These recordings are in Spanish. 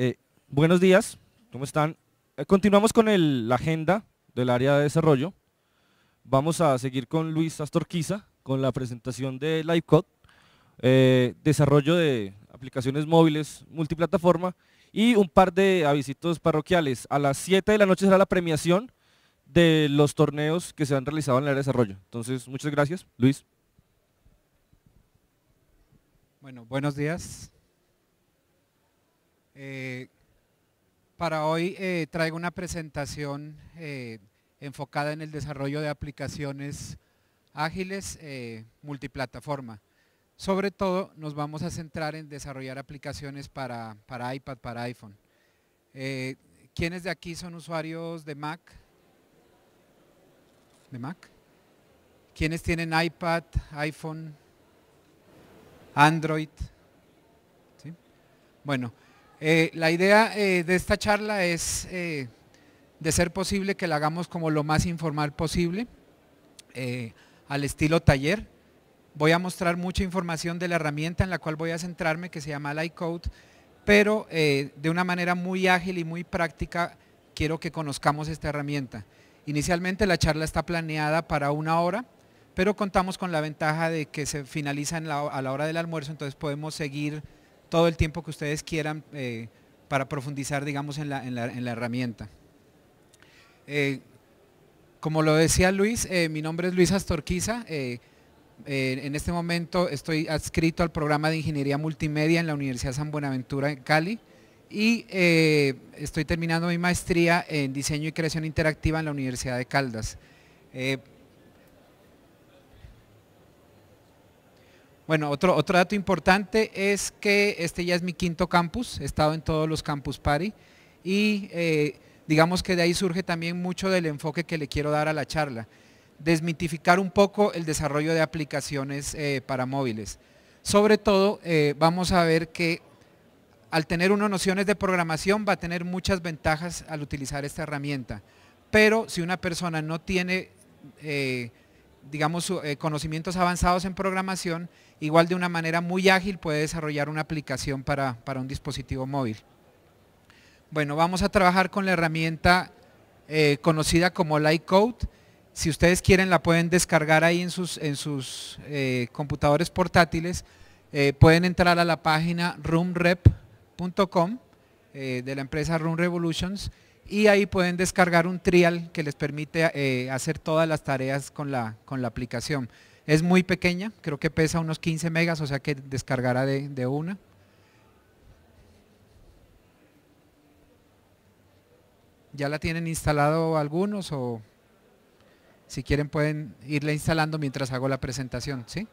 Eh, buenos días, ¿cómo están? Eh, continuamos con la agenda del área de desarrollo. Vamos a seguir con Luis Astorquiza con la presentación de LiveCode, eh, desarrollo de aplicaciones móviles multiplataforma y un par de avisitos parroquiales. A las 7 de la noche será la premiación de los torneos que se han realizado en el área de desarrollo. Entonces, muchas gracias. Luis. Bueno, buenos días. Eh, para hoy eh, traigo una presentación eh, enfocada en el desarrollo de aplicaciones ágiles multiplataforma. Sobre todo nos vamos a centrar en desarrollar aplicaciones para, iPad, para iPhone. ¿Quiénes de aquí son usuarios de Mac? ¿De Mac? ¿Quiénes tienen iPad, iPhone, Android? ¿Sí? Bueno, eh, la idea eh, de esta charla es, eh, de ser posible, que la hagamos como lo más informal posible, al estilo taller. Voy a mostrar mucha información de la herramienta en la cual voy a centrarme, que se llama Lightcode, pero de una manera muy ágil y muy práctica quiero que conozcamos esta herramienta. Inicialmente la charla está planeada para una hora, pero contamos con la ventaja de que se finaliza a la hora del almuerzo, entonces podemos seguir todo el tiempo que ustedes quieran eh, para profundizar, digamos, en la, herramienta. Eh, como lo decía Luis, eh, mi nombre es Luis Astorquiza. en este momento estoy adscrito al programa de Ingeniería Multimedia en la Universidad San Buenaventura en Cali y estoy terminando mi maestría en Diseño y Creación Interactiva en la Universidad de Caldas. Bueno, otro, dato importante es que este ya es mi quinto campus, he estado en todos los campus party y eh, digamos que de ahí surge también mucho del enfoque que le quiero dar a la charla, desmitificar un poco el desarrollo de aplicaciones eh, para móviles. Sobre todo eh, vamos a ver que al tener unas nociones de programación va a tener muchas ventajas al utilizar esta herramienta, pero si una persona no tiene, digamos, conocimientos avanzados en programación, igual de una manera muy ágil puede desarrollar una aplicación para, un dispositivo móvil. Bueno, vamos a trabajar con la herramienta eh, conocida como Lightcode. Si ustedes quieren la pueden descargar ahí en sus, en sus eh, computadores portátiles. Eh, pueden entrar a la página roomrep.com de la empresa Room Revolutions y ahí pueden descargar un trial que les permite hacer todas las tareas con la aplicación. Es muy pequeña, creo que pesa unos 15 megas, o sea que descargará de, una. ¿Ya la tienen instalado algunos o si quieren pueden irla instalando mientras hago la presentación? ¿sí?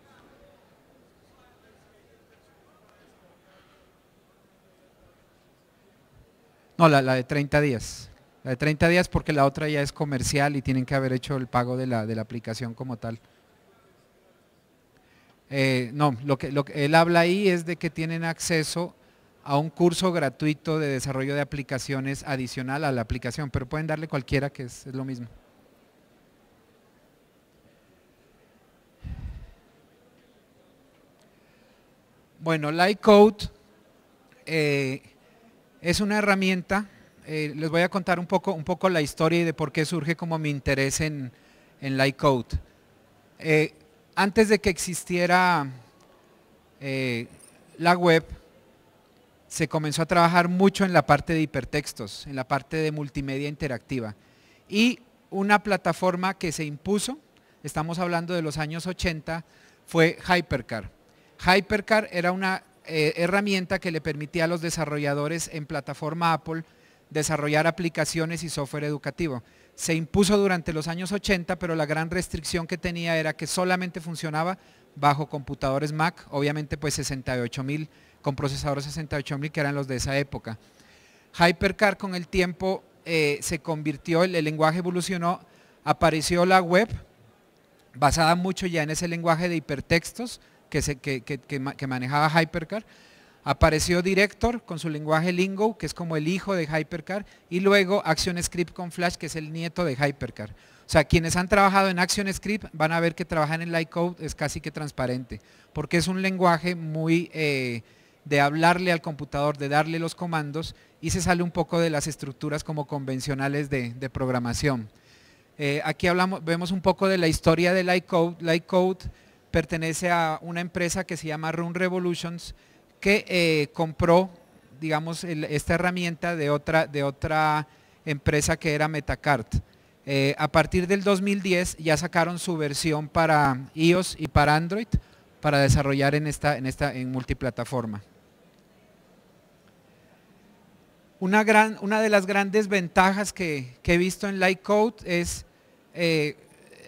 No, la, de 30 días. La de 30 días porque la otra ya es comercial y tienen que haber hecho el pago de la aplicación como tal. Eh, no, lo que, él habla ahí es de que tienen acceso a un curso gratuito de desarrollo de aplicaciones adicional a la aplicación, pero pueden darle cualquiera que es, lo mismo. Bueno, Lightcode eh, es una herramienta, eh, les voy a contar un poco, un poco la historia y de por qué surge como mi interés en, en Lightcode antes de que existiera eh, la web, se comenzó a trabajar mucho en la parte de hipertextos, en la parte de multimedia interactiva. Y una plataforma que se impuso, estamos hablando de los años 80, fue Hypercar. Hypercar era una eh, herramienta que le permitía a los desarrolladores en plataforma Apple desarrollar aplicaciones y software educativo se impuso durante los años 80, pero la gran restricción que tenía era que solamente funcionaba bajo computadores Mac, obviamente pues 68000 con procesadores 68000 que eran los de esa época. HyperCard con el tiempo eh, se convirtió, el, lenguaje evolucionó, apareció la web basada mucho ya en ese lenguaje de hipertextos que, se, que manejaba HyperCard Apareció Director con su lenguaje Lingo, que es como el hijo de Hypercar, y luego ActionScript con Flash, que es el nieto de Hypercar. O sea, quienes han trabajado en ActionScript van a ver que trabajar en Lightcode es casi que transparente, porque es un lenguaje muy eh, de hablarle al computador, de darle los comandos, y se sale un poco de las estructuras como convencionales de, programación. Eh, aquí hablamos, vemos un poco de la historia de Lightcode. Lightcode pertenece a una empresa que se llama Run Revolutions, que eh, compró, digamos, esta herramienta de otra, de otra empresa que era Metacart. Eh, a partir del 2010 ya sacaron su versión para iOS y para Android para desarrollar en, esta, en, esta, en multiplataforma. Una, gran, una de las grandes ventajas que, he visto en Lightcode es, eh,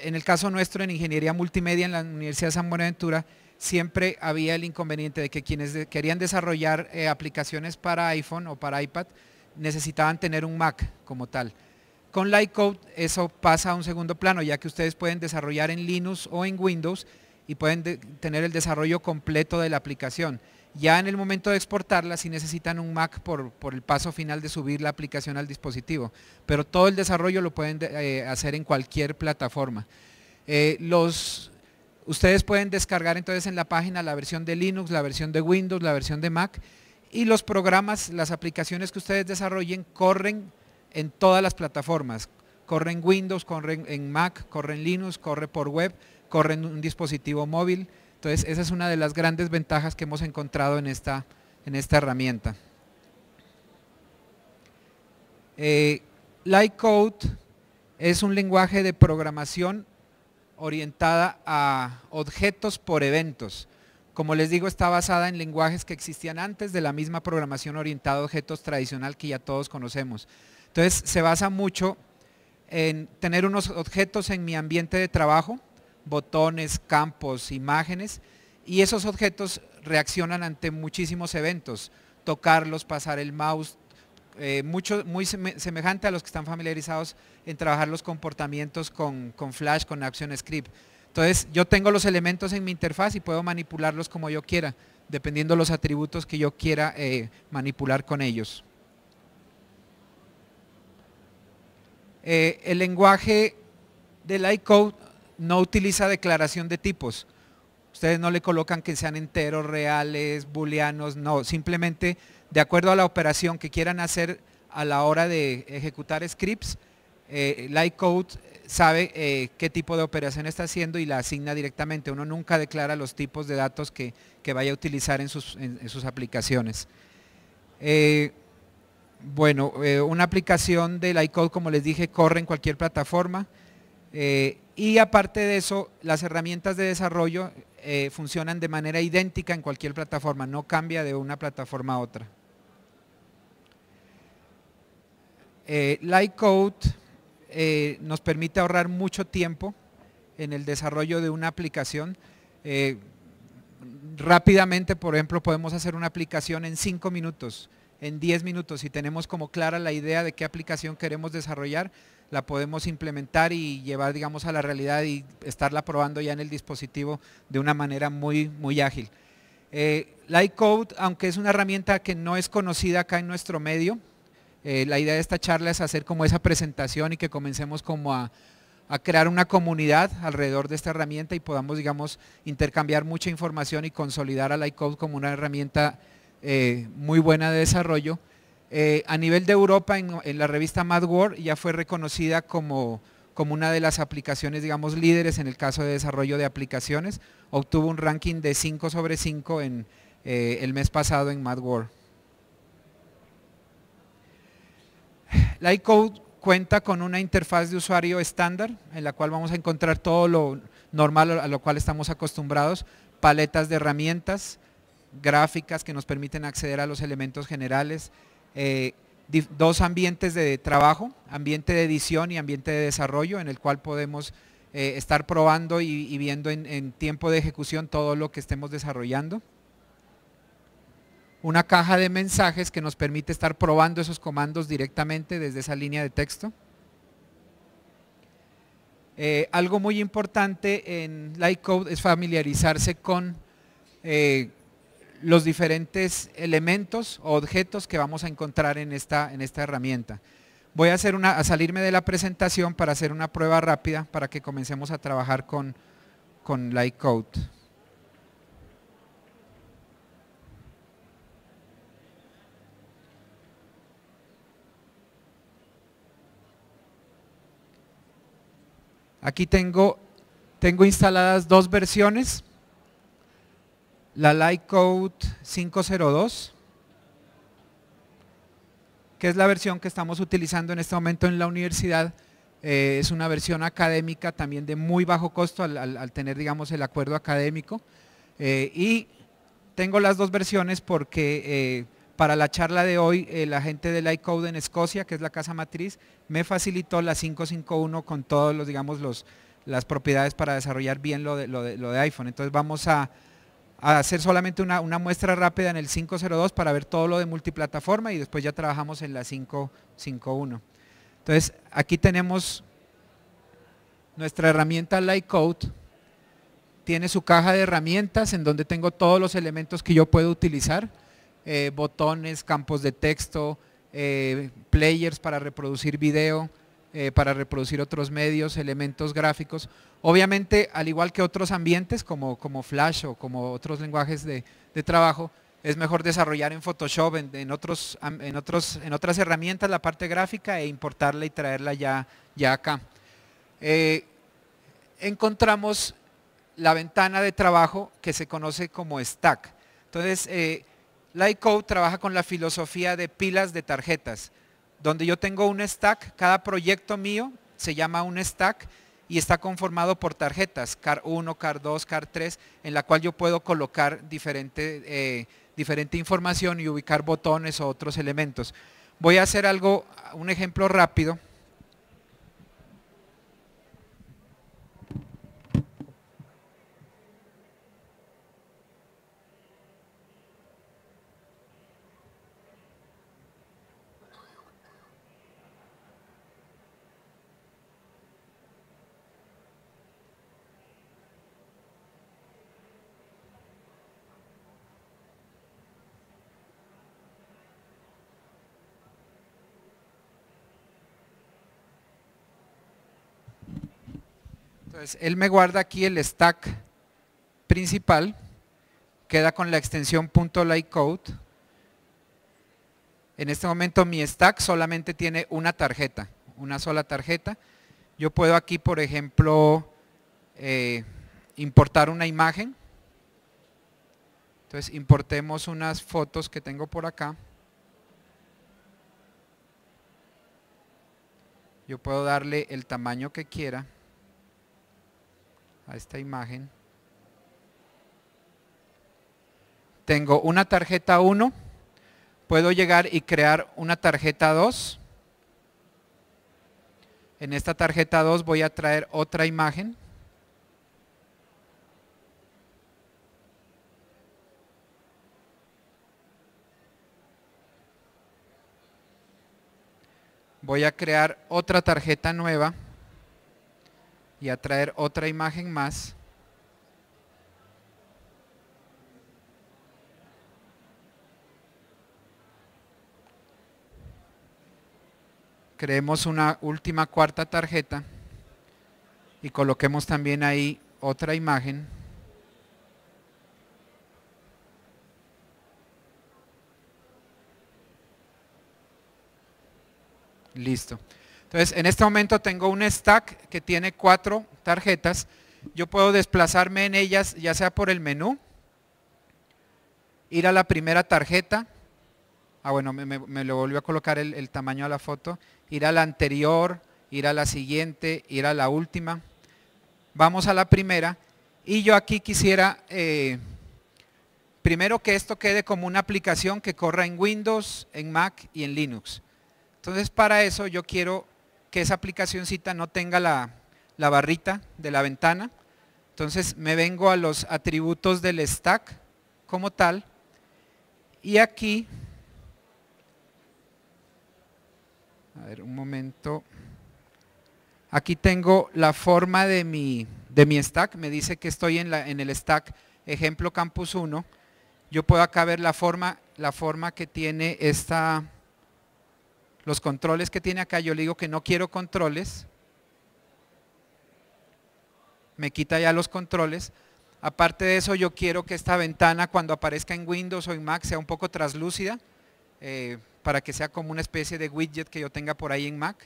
en el caso nuestro en Ingeniería Multimedia en la Universidad de San Buenaventura, siempre había el inconveniente de que quienes querían desarrollar eh, aplicaciones para iPhone o para iPad necesitaban tener un Mac como tal. Con Lightcode eso pasa a un segundo plano, ya que ustedes pueden desarrollar en Linux o en Windows y pueden tener el desarrollo completo de la aplicación. Ya en el momento de exportarla, si necesitan un Mac por, el paso final de subir la aplicación al dispositivo, pero todo el desarrollo lo pueden eh, hacer en cualquier plataforma. Eh, los Ustedes pueden descargar entonces en la página la versión de Linux, la versión de Windows, la versión de Mac y los programas, las aplicaciones que ustedes desarrollen corren en todas las plataformas. Corren Windows, corren en Mac, corren Linux, corre por web, corren un dispositivo móvil. Entonces esa es una de las grandes ventajas que hemos encontrado en esta, en esta herramienta. Eh, Lightcode es un lenguaje de programación orientada a objetos por eventos. Como les digo, está basada en lenguajes que existían antes de la misma programación orientada a objetos tradicional que ya todos conocemos. Entonces, se basa mucho en tener unos objetos en mi ambiente de trabajo, botones, campos, imágenes, y esos objetos reaccionan ante muchísimos eventos, tocarlos, pasar el mouse, eh, mucho, muy semejante a los que están familiarizados en trabajar los comportamientos con, Flash, con ActionScript. Entonces yo tengo los elementos en mi interfaz y puedo manipularlos como yo quiera, dependiendo los atributos que yo quiera eh, manipular con ellos. Eh, el lenguaje del iCode no utiliza declaración de tipos. Ustedes no le colocan que sean enteros, reales, booleanos, no. Simplemente de acuerdo a la operación que quieran hacer a la hora de ejecutar scripts, eh, Lightcode sabe eh, qué tipo de operación está haciendo y la asigna directamente. Uno nunca declara los tipos de datos que, vaya a utilizar en sus, aplicaciones. Eh, bueno, una aplicación de Lightcode, como les dije, corre en cualquier plataforma. y aparte de eso, las herramientas de desarrollo funcionan de manera idéntica en cualquier plataforma, no cambia de una plataforma a otra. Eh, Lightcode eh, nos permite ahorrar mucho tiempo en el desarrollo de una aplicación. Eh, rápidamente, por ejemplo, podemos hacer una aplicación en 5 minutos, en 10 minutos. Si tenemos como clara la idea de qué aplicación queremos desarrollar, la podemos implementar y llevar, digamos, a la realidad y estarla probando ya en el dispositivo de una manera muy, muy ágil. Lightcode, aunque es una herramienta que no es conocida acá en nuestro medio, eh, la idea de esta charla es hacer como esa presentación y que comencemos como a, crear una comunidad alrededor de esta herramienta y podamos, digamos, intercambiar mucha información y consolidar a iCode como una herramienta eh, muy buena de desarrollo. Eh, a nivel de Europa, en, la revista Mad ya fue reconocida como, una de las aplicaciones, digamos, líderes en el caso de desarrollo de aplicaciones. Obtuvo un ranking de 5 sobre 5 en, el mes pasado en Mad Lightcode cuenta con una interfaz de usuario estándar en la cual vamos a encontrar todo lo normal a lo cual estamos acostumbrados, paletas de herramientas, gráficas que nos permiten acceder a los elementos generales, eh, dos ambientes de trabajo, ambiente de edición y ambiente de desarrollo en el cual podemos eh, estar probando y, viendo en tiempo de ejecución todo lo que estemos desarrollando una caja de mensajes que nos permite estar probando esos comandos directamente desde esa línea de texto. Eh, algo muy importante en Lightcode es familiarizarse con eh, los diferentes elementos o objetos que vamos a encontrar en esta, en esta herramienta. Voy a, hacer una, salirme de la presentación para hacer una prueba rápida para que comencemos a trabajar con, con Lightcode. Aquí tengo, tengo instaladas dos versiones, la Lightcode 502, que es la versión que estamos utilizando en este momento en la universidad. Eh, es una versión académica también de muy bajo costo al, tener, digamos, el acuerdo académico. Eh, y tengo las dos versiones porque eh, para la charla de hoy, la gente de Lightcode en Escocia, que es la casa matriz, me facilitó la 551 con todos los, digamos, los, las propiedades para desarrollar bien lo de, lo de, iPhone. Entonces vamos a, hacer solamente una, una, muestra rápida en el 502 para ver todo lo de multiplataforma y después ya trabajamos en la 551. Entonces aquí tenemos nuestra herramienta Lightcode, tiene su caja de herramientas en donde tengo todos los elementos que yo puedo utilizar eh, botones, campos de texto, eh, players para reproducir video, eh, para reproducir otros medios, elementos gráficos. Obviamente, al igual que otros ambientes como, como Flash o como otros lenguajes de, trabajo, es mejor desarrollar en Photoshop, en, otros, en, otras herramientas la parte gráfica e importarla y traerla ya, ya acá. encontramos la ventana de trabajo que se conoce como stack. Entonces, Lightcode trabaja con la filosofía de pilas de tarjetas, donde yo tengo un stack, cada proyecto mío se llama un stack y está conformado por tarjetas, CAR1, CAR2, CAR3, en la cual yo puedo colocar diferente, eh, diferente información y ubicar botones o otros elementos. Voy a hacer algo, un ejemplo rápido él me guarda aquí el stack principal, queda con la extensión .lightcode. En este momento mi stack solamente tiene una tarjeta, una sola tarjeta. Yo puedo aquí, por ejemplo, eh, importar una imagen. Entonces importemos unas fotos que tengo por acá. Yo puedo darle el tamaño que quiera a esta imagen. Tengo una tarjeta 1, puedo llegar y crear una tarjeta 2. En esta tarjeta 2 voy a traer otra imagen. Voy a crear otra tarjeta nueva y a traer otra imagen más. Creemos una última cuarta tarjeta y coloquemos también ahí otra imagen. Listo. Entonces, en este momento tengo un stack que tiene cuatro tarjetas. Yo puedo desplazarme en ellas ya sea por el menú, ir a la primera tarjeta. Ah, bueno, me, lo volvió a colocar el, tamaño a la foto. Ir a la anterior, ir a la siguiente, ir a la última. Vamos a la primera. Y yo aquí quisiera, eh, primero que esto quede como una aplicación que corra en Windows, en Mac y en Linux. Entonces para eso yo quiero que esa aplicacióncita no tenga la, barrita de la ventana. Entonces me vengo a los atributos del stack como tal y aquí, a ver un momento, aquí tengo la forma de mi, de mi stack, me dice que estoy en, la, en el stack ejemplo campus 1, yo puedo acá ver la forma, la forma que tiene esta, los controles que tiene acá, yo le digo que no quiero controles, me quita ya los controles. Aparte de eso, yo quiero que esta ventana cuando aparezca en Windows o en Mac sea un poco translúcida, eh, para que sea como una especie de widget que yo tenga por ahí en Mac.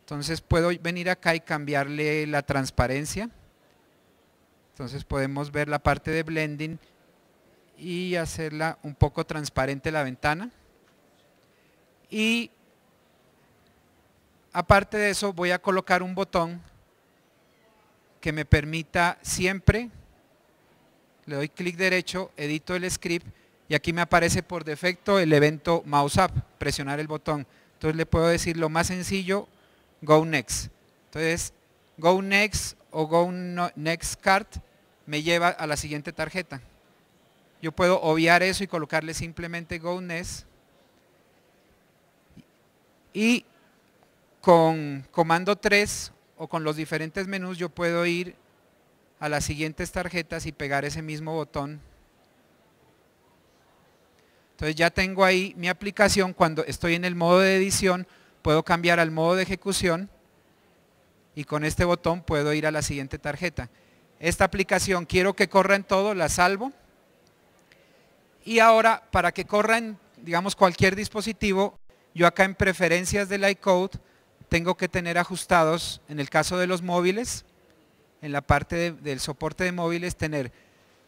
Entonces puedo venir acá y cambiarle la transparencia. Entonces podemos ver la parte de blending y hacerla un poco transparente la ventana. Y Aparte de eso, voy a colocar un botón que me permita siempre, le doy clic derecho, edito el script y aquí me aparece por defecto el evento mouse up, presionar el botón. Entonces le puedo decir lo más sencillo, go next. Entonces, go next o go next card me lleva a la siguiente tarjeta. Yo puedo obviar eso y colocarle simplemente go next. Y con comando 3 o con los diferentes menús yo puedo ir a las siguientes tarjetas y pegar ese mismo botón. Entonces ya tengo ahí mi aplicación, cuando estoy en el modo de edición puedo cambiar al modo de ejecución y con este botón puedo ir a la siguiente tarjeta. Esta aplicación quiero que corra en todo, la salvo. Y ahora para que corra en digamos cualquier dispositivo, yo acá en preferencias del iCode tengo que tener ajustados, en el caso de los móviles, en la parte del soporte de móviles, tener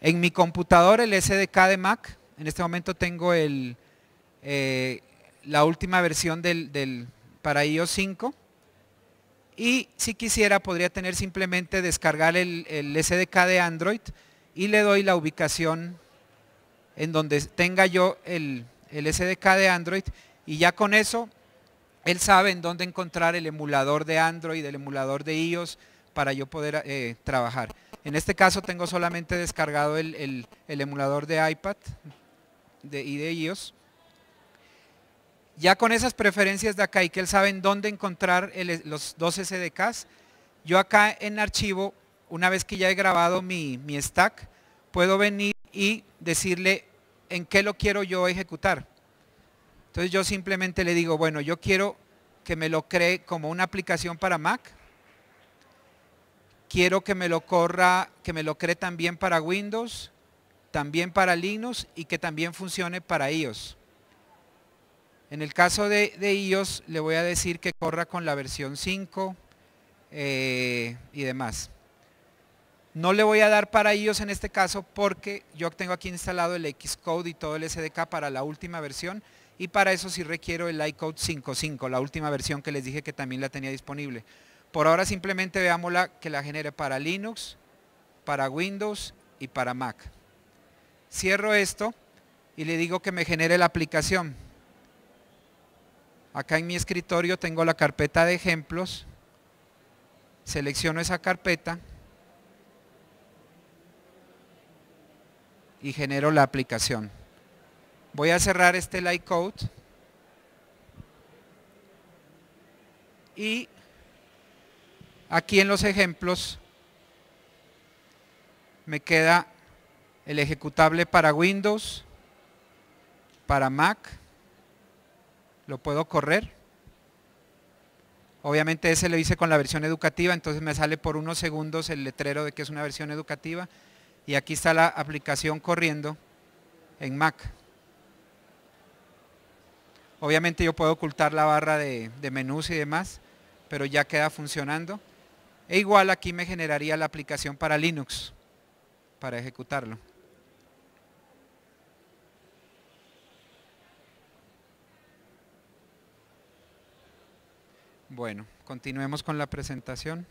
en mi computador el SDK de Mac, en este momento tengo el, eh, la última versión del, para iOS 5, y si quisiera podría tener simplemente descargar el, SDK de Android y le doy la ubicación en donde tenga yo el SDK de Android y ya con eso él sabe en dónde encontrar el emulador de Android, el emulador de iOS para yo poder eh, trabajar. En este caso tengo solamente descargado el, el, emulador de iPad de, y de iOS. Ya con esas preferencias de acá y que él sabe en dónde encontrar los dos SDKs, yo acá en archivo, una vez que ya he grabado mi, mi stack, puedo venir y decirle en qué lo quiero yo ejecutar. Entonces yo simplemente le digo, bueno, yo quiero que me lo cree como una aplicación para Mac. Quiero que me lo corra, que me lo cree también para Windows, también para Linux y que también funcione para iOS. En el caso de, iOS le voy a decir que corra con la versión 5 eh, y demás. No le voy a dar para iOS en este caso porque yo tengo aquí instalado el Xcode y todo el SDK para la última versión y para eso sí requiero el iCode 5.5, la última versión que les dije que también la tenía disponible. Por ahora simplemente veámosla que la genere para Linux, para Windows y para Mac. Cierro esto y le digo que me genere la aplicación. Acá en mi escritorio tengo la carpeta de ejemplos, selecciono esa carpeta y genero la aplicación. Voy a cerrar este light code. Y aquí en los ejemplos me queda el ejecutable para Windows, para Mac, lo puedo correr. Obviamente ese lo hice con la versión educativa, entonces me sale por unos segundos el letrero de que es una versión educativa y aquí está la aplicación corriendo en Mac. Obviamente yo puedo ocultar la barra de, menús y demás, pero ya queda funcionando. E igual aquí me generaría la aplicación para Linux, para ejecutarlo. Bueno, continuemos con la presentación.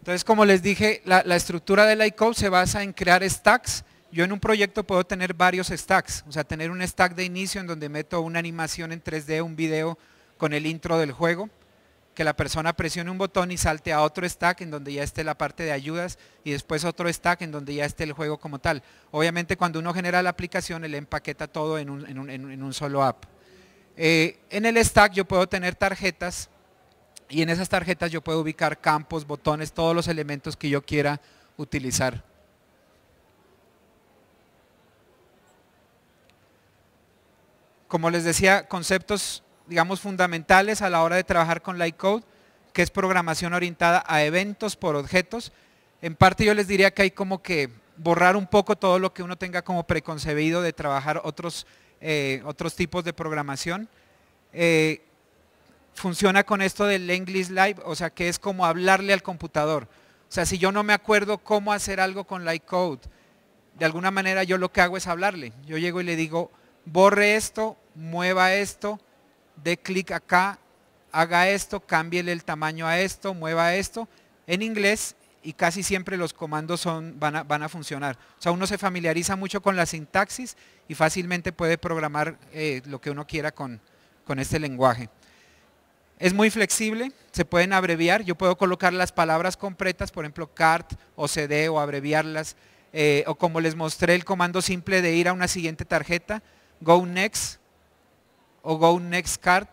Entonces, como les dije, la, la estructura la iCode se basa en crear stacks yo en un proyecto puedo tener varios stacks, o sea, tener un stack de inicio en donde meto una animación en 3D, un video con el intro del juego, que la persona presione un botón y salte a otro stack en donde ya esté la parte de ayudas y después otro stack en donde ya esté el juego como tal. Obviamente cuando uno genera la aplicación, él empaqueta todo en un, solo app. Eh, en el stack yo puedo tener tarjetas y en esas tarjetas yo puedo ubicar campos, botones, todos los elementos que yo quiera utilizar. como les decía, conceptos, digamos, fundamentales a la hora de trabajar con Lightcode, que es programación orientada a eventos por objetos. En parte yo les diría que hay como que borrar un poco todo lo que uno tenga como preconcebido de trabajar otros, eh, otros tipos de programación. Eh, funciona con esto del English Live, o sea, que es como hablarle al computador. O sea, si yo no me acuerdo cómo hacer algo con Lightcode, de alguna manera yo lo que hago es hablarle. Yo llego y le digo, borre esto, mueva esto, dé clic acá, haga esto, cambie el tamaño a esto, mueva esto, en inglés y casi siempre los comandos van, a, funcionar. O sea, uno se familiariza mucho con la sintaxis y fácilmente puede programar eh, lo que uno quiera con, este lenguaje. Es muy flexible, se pueden abreviar, yo puedo colocar las palabras completas, por ejemplo, CART o CD o abreviarlas, eh, o como les mostré el comando simple de ir a una siguiente tarjeta, Go Next o Go Next Card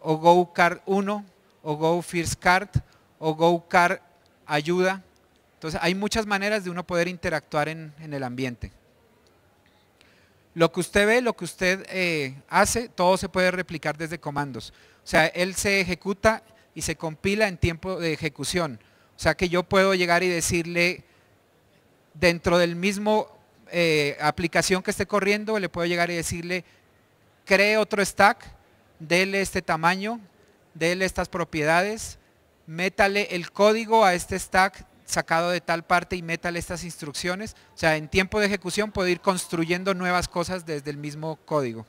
o Go Card 1 o Go First Card o Go Card Ayuda. Entonces hay muchas maneras de uno poder interactuar en, el ambiente. Lo que usted ve, lo que usted eh, hace, todo se puede replicar desde comandos. O sea, él se ejecuta y se compila en tiempo de ejecución. O sea que yo puedo llegar y decirle dentro del mismo eh, aplicación que esté corriendo, le puedo llegar y decirle, cree otro stack, dele este tamaño, dele estas propiedades, métale el código a este stack sacado de tal parte y métale estas instrucciones. O sea, en tiempo de ejecución puedo ir construyendo nuevas cosas desde el mismo código.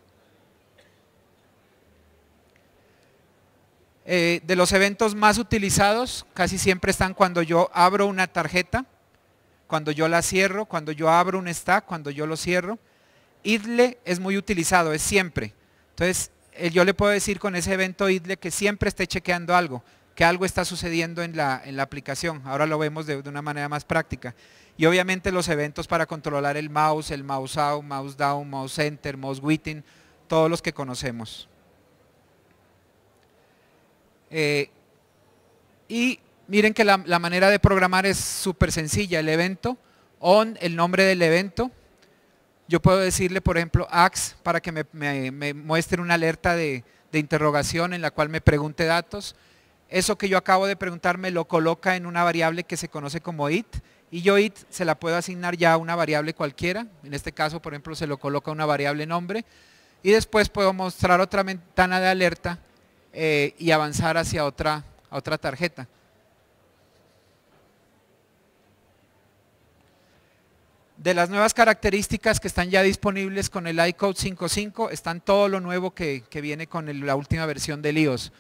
Eh, de los eventos más utilizados, casi siempre están cuando yo abro una tarjeta cuando yo la cierro, cuando yo abro un stack, cuando yo lo cierro. IDLE es muy utilizado, es siempre. Entonces, eh, yo le puedo decir con ese evento IDLE que siempre esté chequeando algo, que algo está sucediendo en la, aplicación. Ahora lo vemos de, una manera más práctica. Y obviamente los eventos para controlar el mouse, el mouse out, mouse down, mouse enter, mouse waiting. todos los que conocemos. Eh, y Miren que la, manera de programar es súper sencilla. El evento, on, el nombre del evento. Yo puedo decirle, por ejemplo, ax para que me, muestre una alerta de, interrogación en la cual me pregunte datos. Eso que yo acabo de preguntarme lo coloca en una variable que se conoce como it y yo it se la puedo asignar ya a una variable cualquiera. En este caso, por ejemplo, se lo coloca a una variable nombre y después puedo mostrar otra ventana de alerta eh, y avanzar hacia otra tarjeta. de las nuevas características que están ya disponibles con el iCode 5.5 están todo lo nuevo que, viene con la última versión del iOS.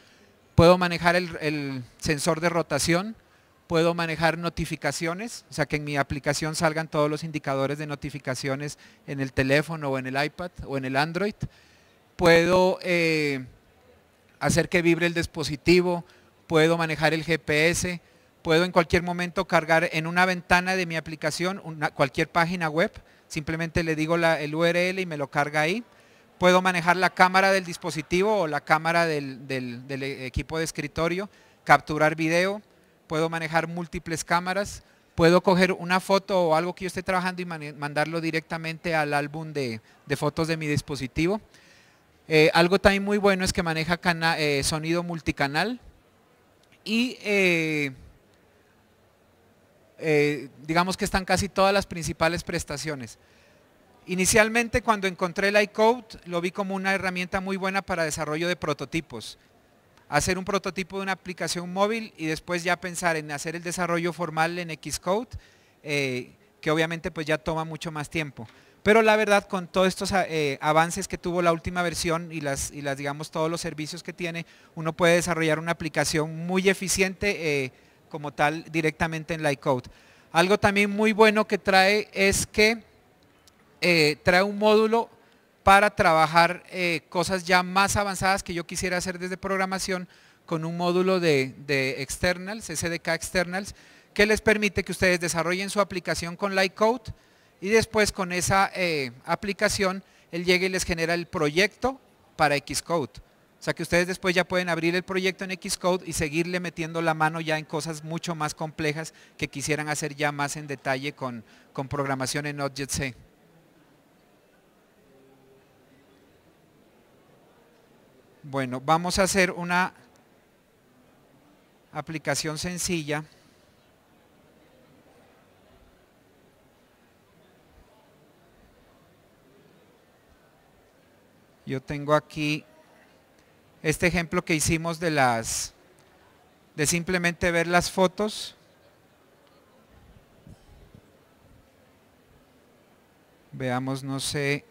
Puedo manejar el, sensor de rotación, puedo manejar notificaciones, o sea que en mi aplicación salgan todos los indicadores de notificaciones en el teléfono o en el iPad o en el Android. Puedo eh, hacer que vibre el dispositivo, puedo manejar el GPS, Puedo en cualquier momento cargar en una ventana de mi aplicación cualquier página web. Simplemente le digo el URL y me lo carga ahí. Puedo manejar la cámara del dispositivo o la cámara del, equipo de escritorio, capturar video, puedo manejar múltiples cámaras, puedo coger una foto o algo que yo esté trabajando y mandarlo directamente al álbum de, fotos de mi dispositivo. Eh, algo también muy bueno es que maneja eh, sonido multicanal y eh, eh, digamos que están casi todas las principales prestaciones. Inicialmente cuando encontré el iCode lo vi como una herramienta muy buena para desarrollo de prototipos. Hacer un prototipo de una aplicación móvil y después ya pensar en hacer el desarrollo formal en Xcode, eh, que obviamente pues ya toma mucho más tiempo. Pero la verdad con todos estos eh, avances que tuvo la última versión y las, digamos todos los servicios que tiene, uno puede desarrollar una aplicación muy eficiente como tal directamente en Lightcode. Algo también muy bueno que trae es que eh, trae un módulo para trabajar eh, cosas ya más avanzadas que yo quisiera hacer desde programación con un módulo de, externals, SDK externals, que les permite que ustedes desarrollen su aplicación con Lightcode y después con esa eh, aplicación él llega y les genera el proyecto para Xcode. O sea que ustedes después ya pueden abrir el proyecto en Xcode y seguirle metiendo la mano ya en cosas mucho más complejas que quisieran hacer ya más en detalle con, con programación en Object C. Bueno, vamos a hacer una aplicación sencilla. Yo tengo aquí este ejemplo que hicimos de las de simplemente ver las fotos veamos no sé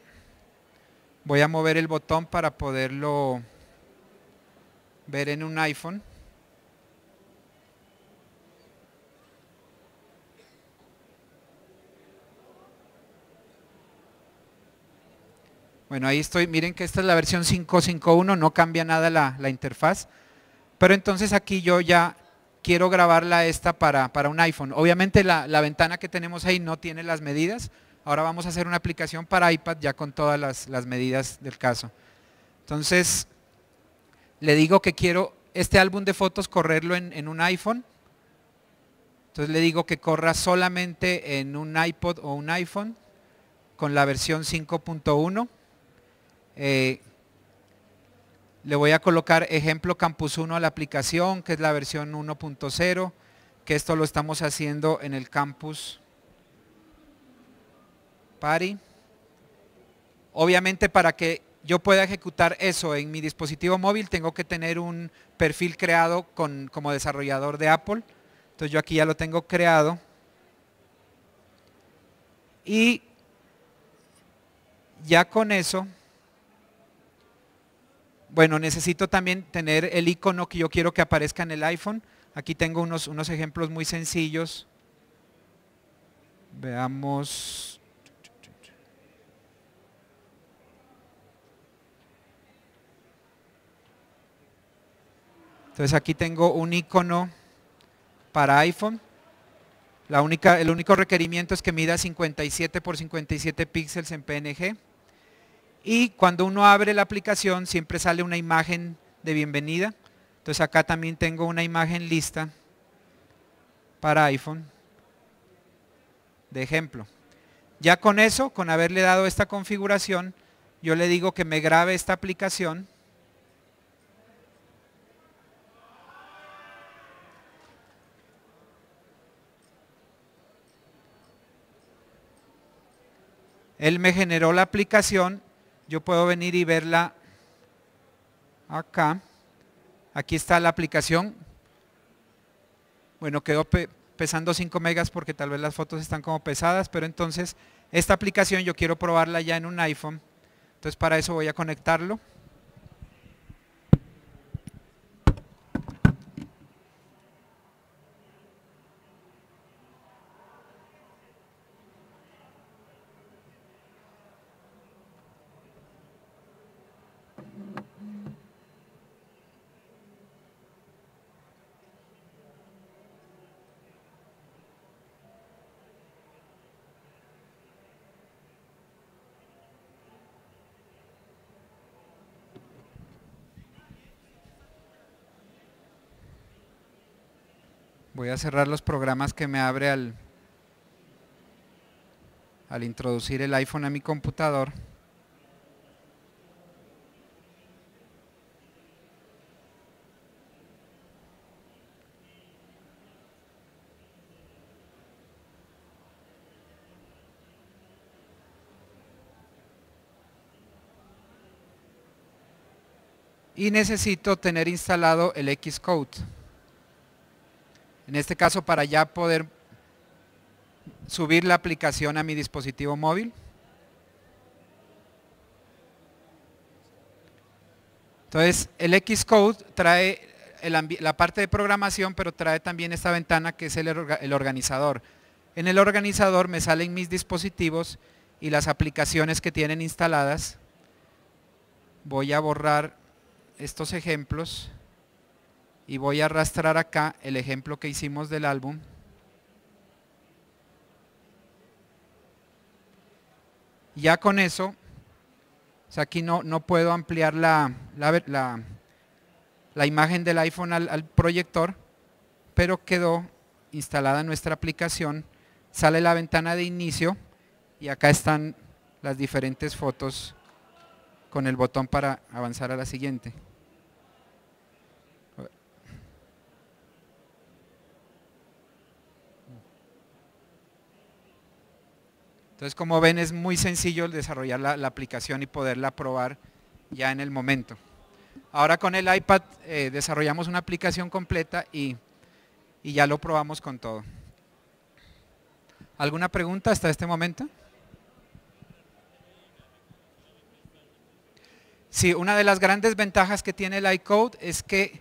voy a mover el botón para poderlo ver en un iPhone Bueno, ahí estoy, miren que esta es la versión 5.5.1, no cambia nada la, interfaz. Pero entonces aquí yo ya quiero grabarla esta para, para un iPhone. Obviamente la, ventana que tenemos ahí no tiene las medidas. Ahora vamos a hacer una aplicación para iPad ya con todas las, medidas del caso. Entonces, le digo que quiero este álbum de fotos correrlo en, en un iPhone. Entonces le digo que corra solamente en un iPod o un iPhone con la versión 5.1 eh, le voy a colocar ejemplo Campus 1 a la aplicación, que es la versión 1.0, que esto lo estamos haciendo en el Campus Party. Obviamente para que yo pueda ejecutar eso en mi dispositivo móvil, tengo que tener un perfil creado con, como desarrollador de Apple. Entonces yo aquí ya lo tengo creado. Y ya con eso bueno, necesito también tener el icono que yo quiero que aparezca en el iPhone. Aquí tengo unos, unos ejemplos muy sencillos. Veamos. Entonces aquí tengo un icono para iPhone. La única, el único requerimiento es que mida 57 por 57 píxeles en PNG. Y cuando uno abre la aplicación siempre sale una imagen de bienvenida. Entonces acá también tengo una imagen lista para iPhone de ejemplo. Ya con eso, con haberle dado esta configuración, yo le digo que me grabe esta aplicación. Él me generó la aplicación yo puedo venir y verla acá. Aquí está la aplicación. Bueno, quedó pesando 5 megas porque tal vez las fotos están como pesadas, pero entonces esta aplicación yo quiero probarla ya en un iPhone. Entonces para eso voy a conectarlo. Voy a cerrar los programas que me abre al, al introducir el iPhone a mi computador. y necesito tener instalado el Xcode. En este caso, para ya poder subir la aplicación a mi dispositivo móvil. Entonces, el Xcode trae la parte de programación, pero trae también esta ventana que es el organizador. En el organizador me salen mis dispositivos y las aplicaciones que tienen instaladas. Voy a borrar estos ejemplos y voy a arrastrar acá el ejemplo que hicimos del álbum. Ya con eso, sea, aquí no, no puedo ampliar la, la, imagen del iPhone al proyector, pero quedó instalada nuestra aplicación. Sale la ventana de inicio y acá están las diferentes fotos con el botón para avanzar a la siguiente. Entonces, como ven, es muy sencillo desarrollar la, aplicación y poderla probar ya en el momento. Ahora con el iPad eh, desarrollamos una aplicación completa y, y ya lo probamos con todo. ¿Alguna pregunta hasta este momento? Sí, una de las grandes ventajas que tiene el iCode es que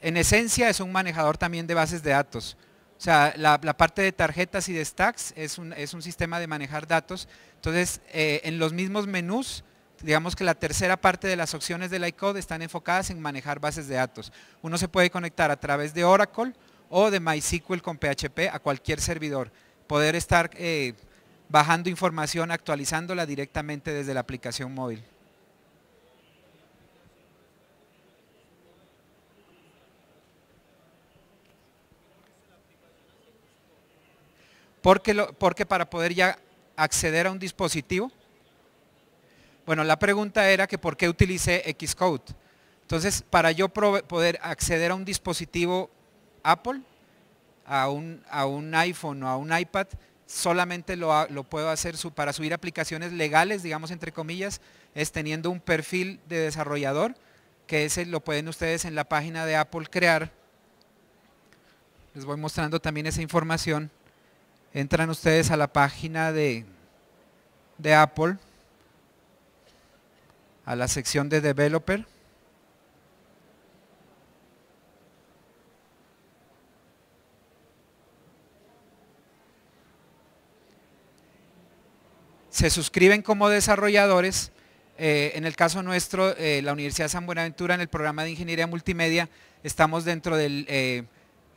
en esencia es un manejador también de bases de datos. O sea, la, parte de tarjetas y de stacks es un, sistema de manejar datos. Entonces, eh, en los mismos menús, digamos que la tercera parte de las opciones del iCode están enfocadas en manejar bases de datos. Uno se puede conectar a través de Oracle o de MySQL con PHP a cualquier servidor. Poder estar eh, bajando información, actualizándola directamente desde la aplicación móvil. Porque, para poder ya acceder a un dispositivo, bueno, la pregunta era que por qué utilicé Xcode. Entonces, para yo poder acceder a un dispositivo Apple, a un, iPhone o a un iPad, solamente lo, puedo hacer para subir aplicaciones legales, digamos entre comillas, es teniendo un perfil de desarrollador, que ese lo pueden ustedes en la página de Apple crear. Les voy mostrando también esa información entran ustedes a la página de, de Apple, a la sección de Developer. se suscriben como desarrolladores. Eh, en el caso nuestro, eh, la Universidad de San Buenaventura, en el programa de Ingeniería Multimedia, estamos dentro del eh,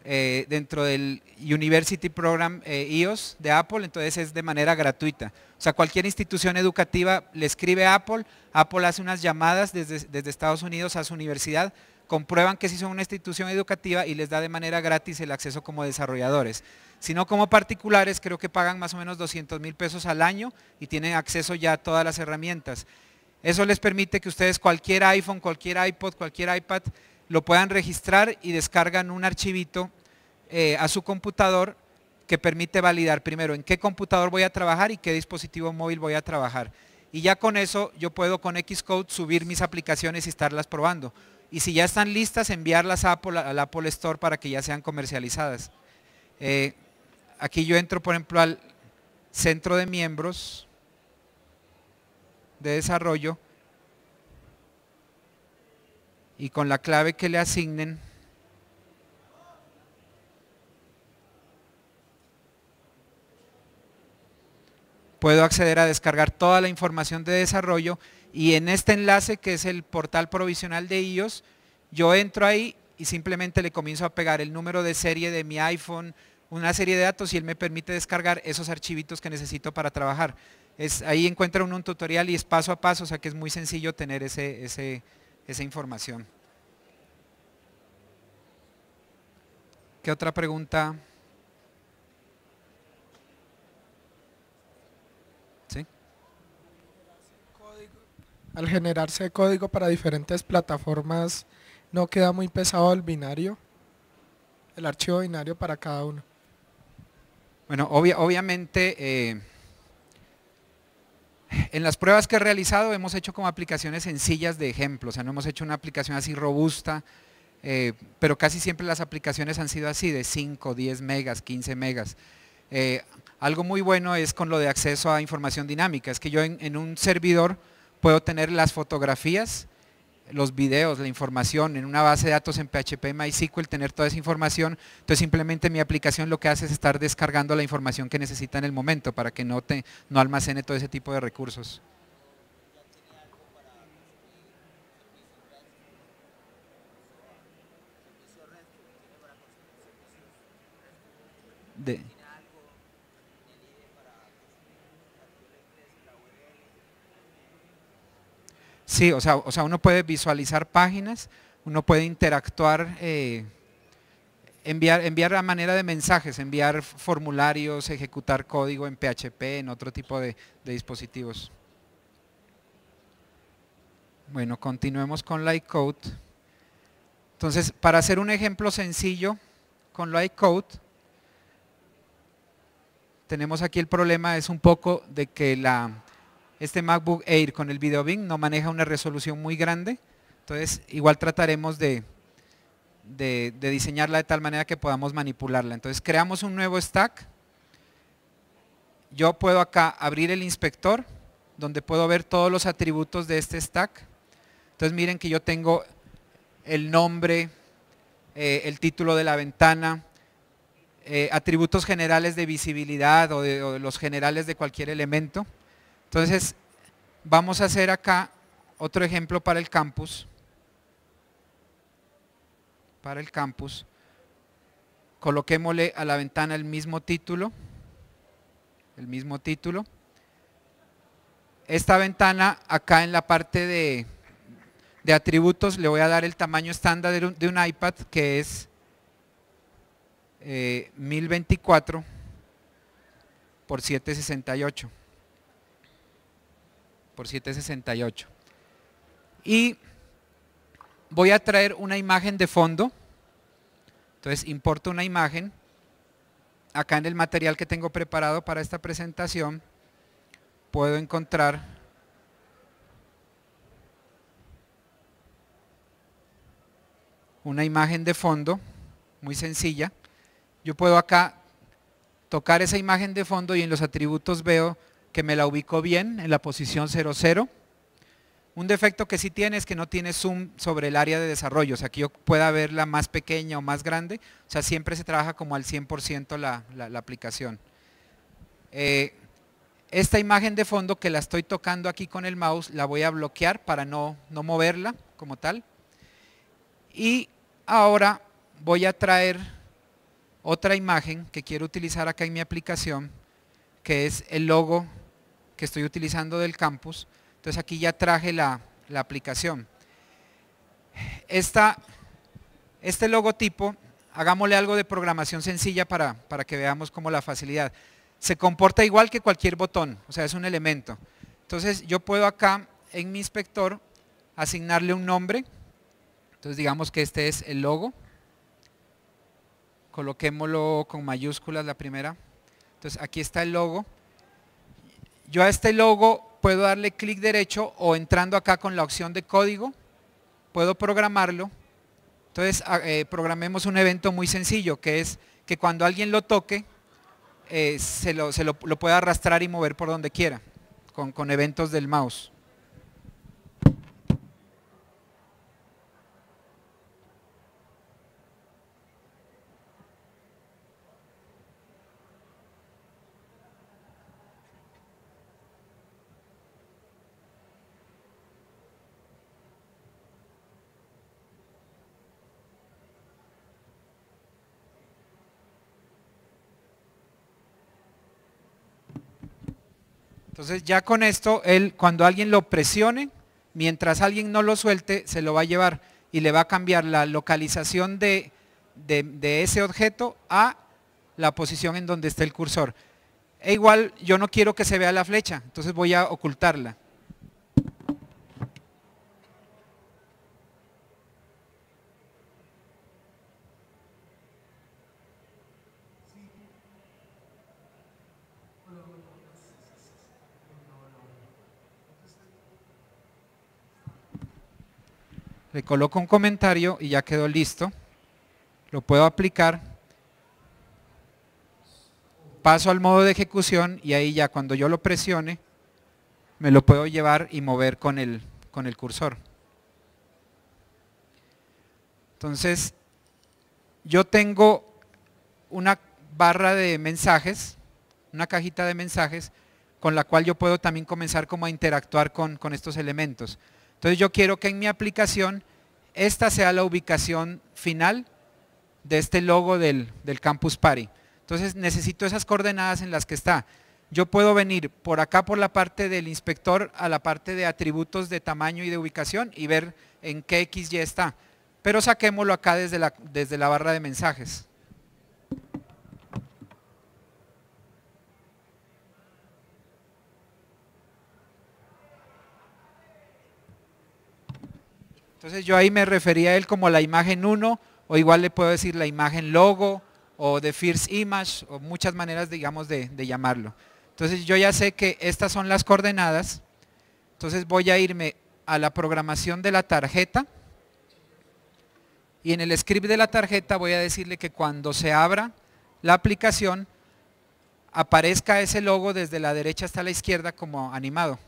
eh, dentro del University Program IOS eh, e de Apple, entonces es de manera gratuita. O sea, cualquier institución educativa le escribe a Apple, Apple hace unas llamadas desde, desde Estados Unidos a su universidad, comprueban que sí son una institución educativa y les da de manera gratis el acceso como desarrolladores. Si no como particulares, creo que pagan más o menos 200 mil pesos al año y tienen acceso ya a todas las herramientas. Eso les permite que ustedes cualquier iPhone, cualquier iPod, cualquier iPad lo puedan registrar y descargan un archivito eh, a su computador que permite validar primero en qué computador voy a trabajar y qué dispositivo móvil voy a trabajar. Y ya con eso yo puedo con Xcode subir mis aplicaciones y estarlas probando. Y si ya están listas, enviarlas a Apple, al Apple Store para que ya sean comercializadas. Eh, aquí yo entro, por ejemplo, al centro de miembros de desarrollo y con la clave que le asignen, puedo acceder a descargar toda la información de desarrollo y en este enlace que es el portal provisional de iOS, yo entro ahí y simplemente le comienzo a pegar el número de serie de mi iPhone, una serie de datos y él me permite descargar esos archivitos que necesito para trabajar. Es, ahí encuentran un tutorial y es paso a paso, o sea que es muy sencillo tener ese, ese esa información. ¿Qué otra pregunta? ¿Sí? Al generarse código para diferentes plataformas, ¿no queda muy pesado el binario? El archivo binario para cada uno. Bueno, obvia, obviamente eh, en las pruebas que he realizado hemos hecho como aplicaciones sencillas de ejemplo, o sea, no hemos hecho una aplicación así robusta, eh, pero casi siempre las aplicaciones han sido así, de 5, 10 megas, 15 megas. Eh, algo muy bueno es con lo de acceso a información dinámica, es que yo en un servidor puedo tener las fotografías los videos, la información en una base de datos en PHP MySQL, tener toda esa información. Entonces simplemente mi aplicación lo que hace es estar descargando la información que necesita en el momento para que no, te, no almacene todo ese tipo de recursos. De, Sí, o sea, uno puede visualizar páginas, uno puede interactuar, eh, enviar, enviar a manera de mensajes, enviar formularios, ejecutar código en PHP, en otro tipo de, de dispositivos. Bueno, continuemos con Lightcode. Entonces, para hacer un ejemplo sencillo con Lightcode, tenemos aquí el problema, es un poco de que la, este MacBook Air con el video Bing no maneja una resolución muy grande, entonces igual trataremos de, diseñarla de tal manera que podamos manipularla. Entonces creamos un nuevo stack. Yo puedo acá abrir el inspector, donde puedo ver todos los atributos de este stack. Entonces miren que yo tengo el nombre, eh, el título de la ventana, eh, atributos generales de visibilidad o los generales de cualquier elemento. Entonces, vamos a hacer acá otro ejemplo para el campus. Para el campus. Coloquémosle a la ventana el mismo título. El mismo título. Esta ventana acá en la parte de, atributos le voy a dar el tamaño estándar de un, iPad que es 1024 eh, por 768 por 768. Y voy a traer una imagen de fondo. Entonces importo una imagen. Acá en el material que tengo preparado para esta presentación puedo encontrar una imagen de fondo muy sencilla. Yo puedo acá tocar esa imagen de fondo y en los atributos veo que me la ubicó bien en la posición 00. Un defecto que sí tiene es que no tiene zoom sobre el área de desarrollo, o sea, que yo pueda verla más pequeña o más grande, o sea, siempre se trabaja como al 100% la, aplicación. Eh, esta imagen de fondo que la estoy tocando aquí con el mouse, la voy a bloquear para no, no moverla como tal. Y ahora voy a traer otra imagen que quiero utilizar acá en mi aplicación, que es el logo que estoy utilizando del campus. Entonces aquí ya traje la, aplicación. este logotipo, hagámosle algo de programación sencilla para, para que veamos cómo la facilidad. Se comporta igual que cualquier botón, o sea, es un elemento. Entonces yo puedo acá en mi inspector asignarle un nombre. Entonces digamos que este es el logo. Coloquémoslo con mayúsculas la primera. Entonces aquí está el logo. Yo a este logo puedo darle clic derecho o entrando acá con la opción de código, puedo programarlo. Entonces ah, eh, programemos un evento muy sencillo que es que cuando alguien lo toque, eh, se, lo, se pueda arrastrar y mover por donde quiera con eventos del mouse. Entonces ya con esto, él cuando alguien lo presione, mientras alguien no lo suelte, se lo va a llevar y le va a cambiar la localización de, de ese objeto a la posición en donde está el cursor. E igual yo no quiero que se vea la flecha, entonces voy a ocultarla. le coloco un comentario y ya quedó listo. Lo puedo aplicar. Paso al modo de ejecución y ahí ya cuando yo lo presione, me lo puedo llevar y mover con el, cursor. Entonces, yo tengo una barra de mensajes, una cajita de mensajes, con la cual yo puedo también comenzar como a interactuar con estos elementos. Entonces yo quiero que en mi aplicación esta sea la ubicación final de este logo del, Campus Party. Entonces necesito esas coordenadas en las que está. Yo puedo venir por acá por la parte del inspector a la parte de atributos de tamaño y de ubicación y ver en qué x XY está. Pero saquémoslo acá desde la, desde la barra de mensajes. Entonces yo ahí me refería a él como la imagen 1 o igual le puedo decir la imagen logo o de first image o muchas maneras digamos de, de llamarlo. Entonces yo ya sé que estas son las coordenadas. Entonces voy a irme a la programación de la tarjeta y en el script de la tarjeta voy a decirle que cuando se abra la aplicación aparezca ese logo desde la derecha hasta la izquierda como animado.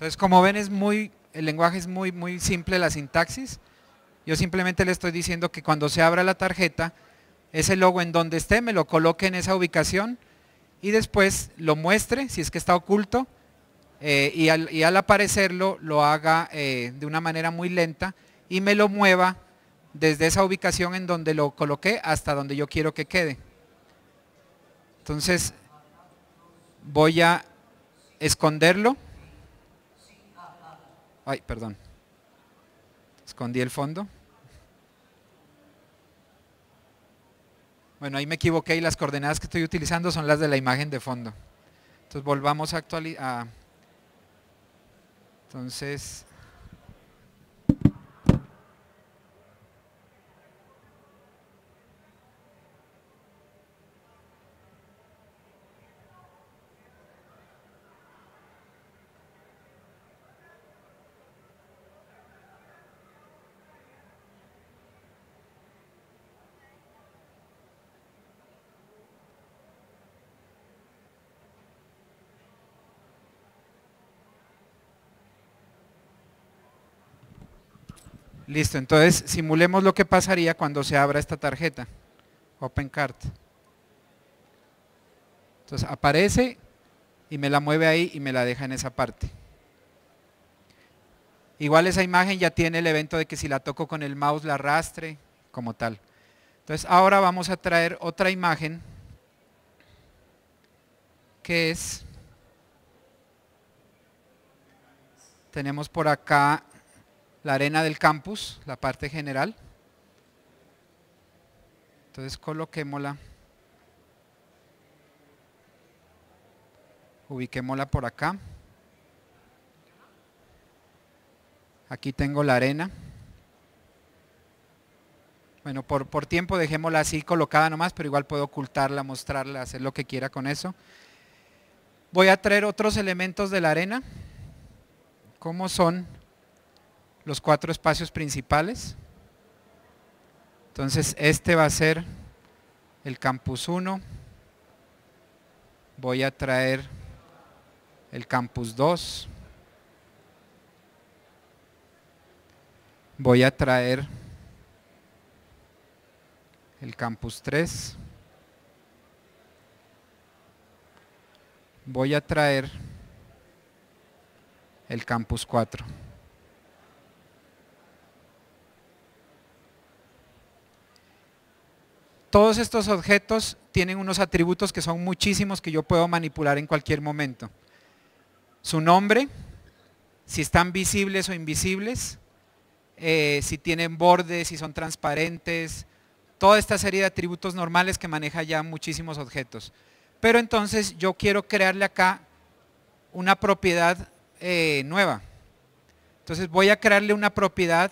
Entonces, como ven, es muy, el lenguaje es muy, muy simple, la sintaxis. Yo simplemente le estoy diciendo que cuando se abra la tarjeta, ese logo en donde esté, me lo coloque en esa ubicación y después lo muestre, si es que está oculto, eh, y, al, aparecerlo lo haga eh, de una manera muy lenta y me lo mueva desde esa ubicación en donde lo coloqué hasta donde yo quiero que quede. Entonces voy a esconderlo. Ay, perdón. Escondí el fondo. Bueno, ahí me equivoqué y las coordenadas que estoy utilizando son las de la imagen de fondo. Entonces volvamos a actualizar. Entonces, Listo, entonces simulemos lo que pasaría cuando se abra esta tarjeta, Open cart. Entonces aparece y me la mueve ahí y me la deja en esa parte. Igual esa imagen ya tiene el evento de que si la toco con el mouse la arrastre como tal. Entonces ahora vamos a traer otra imagen que es, tenemos por acá la arena del campus, la parte general. Entonces coloquémosla. Ubiquémosla por acá. Aquí tengo la arena. Bueno, por, por, tiempo dejémosla así colocada nomás, pero igual puedo ocultarla, mostrarla, hacer lo que quiera con eso. Voy a traer otros elementos de la arena, cómo son los cuatro espacios principales. Entonces este va a ser el campus 1. Voy a traer el campus 2. Voy a traer el campus 3. Voy a traer el campus 4. Todos estos objetos tienen unos atributos que son muchísimos que yo puedo manipular en cualquier momento. Su nombre, si están visibles o invisibles, eh, si tienen bordes, si son transparentes, toda esta serie de atributos normales que maneja ya muchísimos objetos. Pero entonces yo quiero crearle acá una propiedad eh, nueva. Entonces voy a crearle una propiedad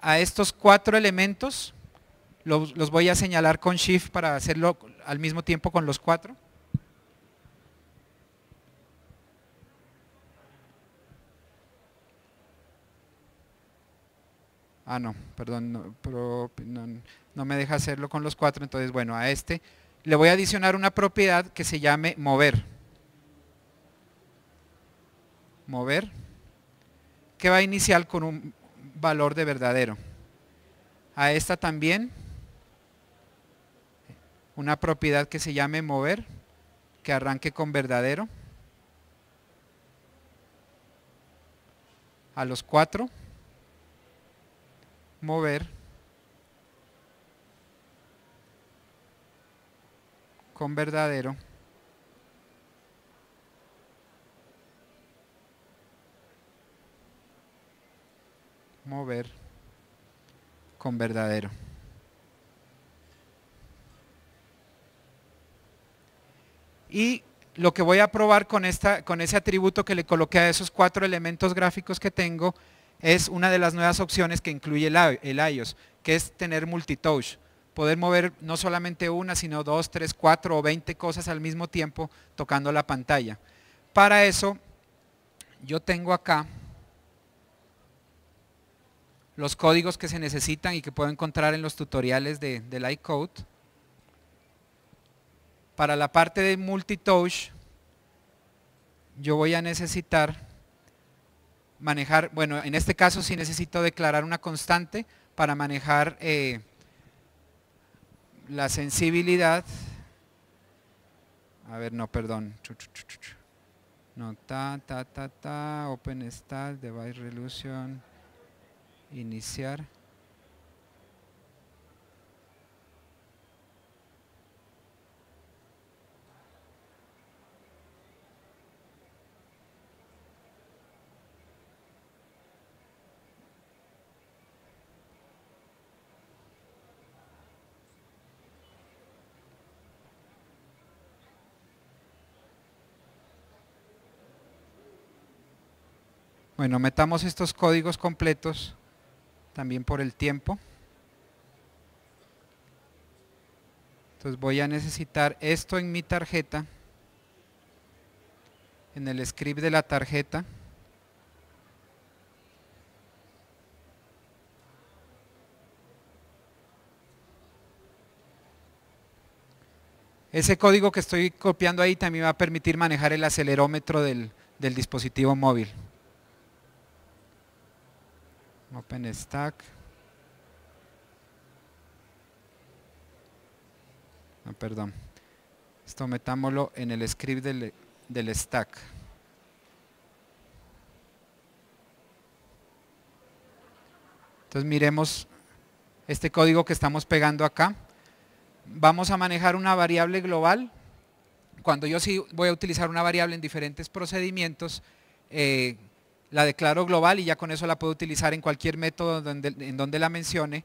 a estos cuatro elementos los, voy a señalar con Shift para hacerlo al mismo tiempo con los cuatro. Ah, no, perdón, no, no, me deja hacerlo con los cuatro, entonces bueno, a este le voy a adicionar una propiedad que se llame mover. Mover, que va a iniciar con un valor de verdadero. A esta también una propiedad que se llame mover, que arranque con verdadero. A los cuatro, mover con verdadero. mover con verdadero. Y lo que voy a probar con, esta, con ese atributo que le coloqué a esos cuatro elementos gráficos que tengo es una de las nuevas opciones que incluye el, iOS, que es tener multitouch. Poder mover no solamente una, sino dos, tres, cuatro o veinte cosas al mismo tiempo tocando la pantalla. Para eso, yo tengo acá los códigos que se necesitan y que puedo encontrar en los tutoriales de, del iCode para la parte de multitouch, yo voy a necesitar manejar, bueno, en este caso sí necesito declarar una constante para manejar eh, la sensibilidad. A ver, no, perdón. No, ta, ta, ta, ta, open start, device resolution, iniciar. Bueno, metamos estos códigos completos también por el tiempo. Entonces voy a necesitar esto en mi tarjeta, en el script de la tarjeta. Ese código que estoy copiando ahí también va a permitir manejar el acelerómetro del, del dispositivo móvil. OpenStack. No, ah, perdón. Esto metámoslo en el script del, stack. Entonces miremos este código que estamos pegando acá. Vamos a manejar una variable global. Cuando yo sí voy a utilizar una variable en diferentes procedimientos, eh, la declaro global y ya con eso la puedo utilizar en cualquier método en donde la mencione.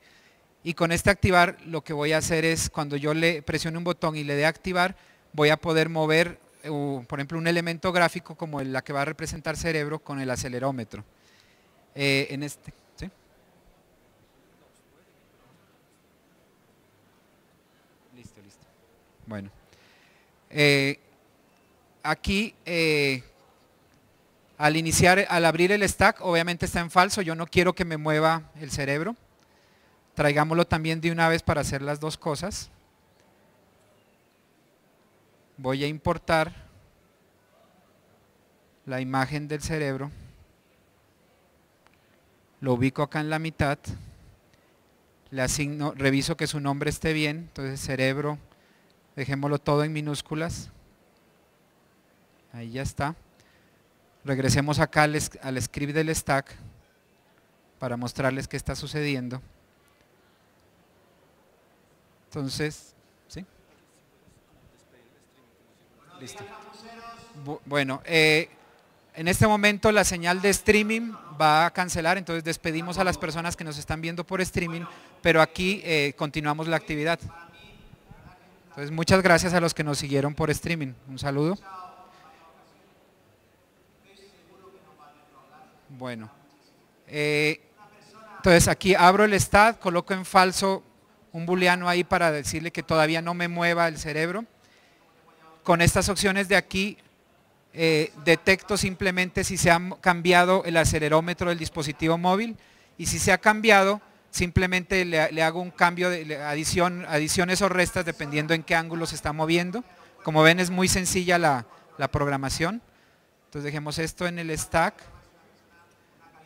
Y con este activar lo que voy a hacer es cuando yo le presione un botón y le dé activar, voy a poder mover, eh, por ejemplo, un elemento gráfico como la que va a representar cerebro con el acelerómetro. Eh, en este, Listo, listo. Bueno. Eh, aquí al iniciar, al abrir el stack, obviamente está en falso, yo no quiero que me mueva el cerebro. Traigámoslo también de una vez para hacer las dos cosas. Voy a importar la imagen del cerebro. Lo ubico acá en la mitad. Le asigno, reviso que su nombre esté bien. Entonces cerebro, dejémoslo todo en minúsculas. Ahí ya está. Regresemos acá al, script del stack para mostrarles qué está sucediendo. Entonces, ¿sí? Listo. Bueno, eh, en este momento la señal de streaming va a cancelar, entonces despedimos a las personas que nos están viendo por streaming, pero aquí eh, continuamos la actividad. Entonces, muchas gracias a los que nos siguieron por streaming. Un saludo. Bueno. Eh, entonces aquí abro el stat, coloco en falso un booleano ahí para decirle que todavía no me mueva el cerebro. Con estas opciones de aquí eh, detecto simplemente si se ha cambiado el acelerómetro del dispositivo móvil y si se ha cambiado simplemente le, hago un cambio de adición, adiciones o restas dependiendo en qué ángulo se está moviendo. Como ven es muy sencilla la, la programación. Entonces dejemos esto en el stack.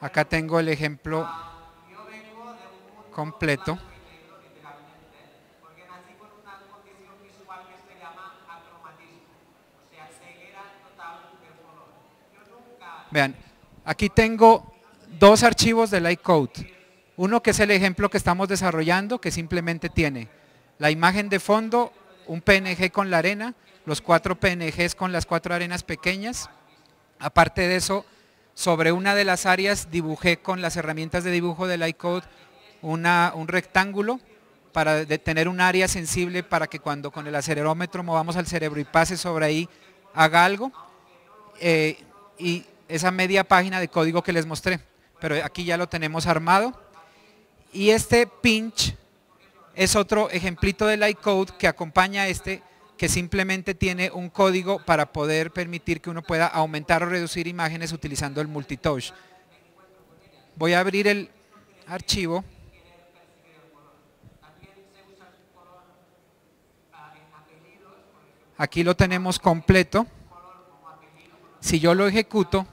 Acá tengo el ejemplo completo. Vean, aquí tengo dos archivos de Light Code. Uno que es el ejemplo que estamos desarrollando, que simplemente tiene la imagen de fondo, un PNG con la arena, los cuatro PNGs con las cuatro arenas pequeñas. Aparte de eso, sobre una de las áreas dibujé con las herramientas de dibujo del iCode un rectángulo para tener un área sensible para que cuando con el acelerómetro movamos al cerebro y pase sobre ahí, haga algo. Eh, y esa media página de código que les mostré. Pero aquí ya lo tenemos armado. Y este pinch es otro ejemplito del iCode que acompaña este que simplemente tiene un código para poder permitir que uno pueda aumentar o reducir imágenes utilizando el multitouch. Voy a abrir el archivo. Aquí lo tenemos completo. Si yo lo ejecuto,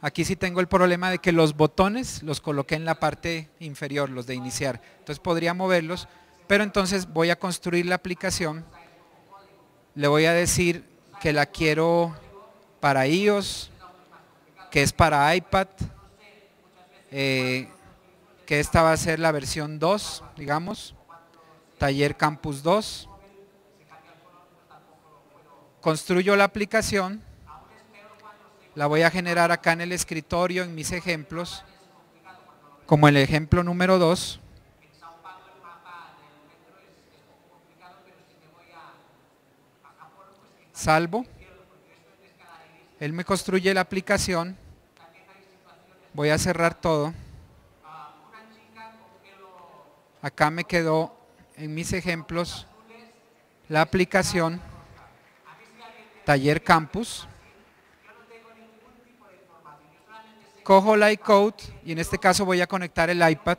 aquí sí tengo el problema de que los botones los coloqué en la parte inferior, los de iniciar. Entonces podría moverlos. Pero entonces voy a construir la aplicación. Le voy a decir que la quiero para iOS, que es para iPad, eh, que esta va a ser la versión 2, digamos, Taller Campus 2. Construyo la aplicación, la voy a generar acá en el escritorio, en mis ejemplos, como el ejemplo número 2. salvo, él me construye la aplicación, voy a cerrar todo. Acá me quedó en mis ejemplos la aplicación Taller Campus. Cojo el iCode y en este caso voy a conectar el iPad.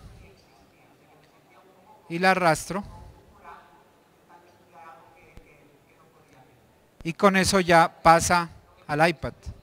y la arrastro. Y con eso ya pasa al iPad.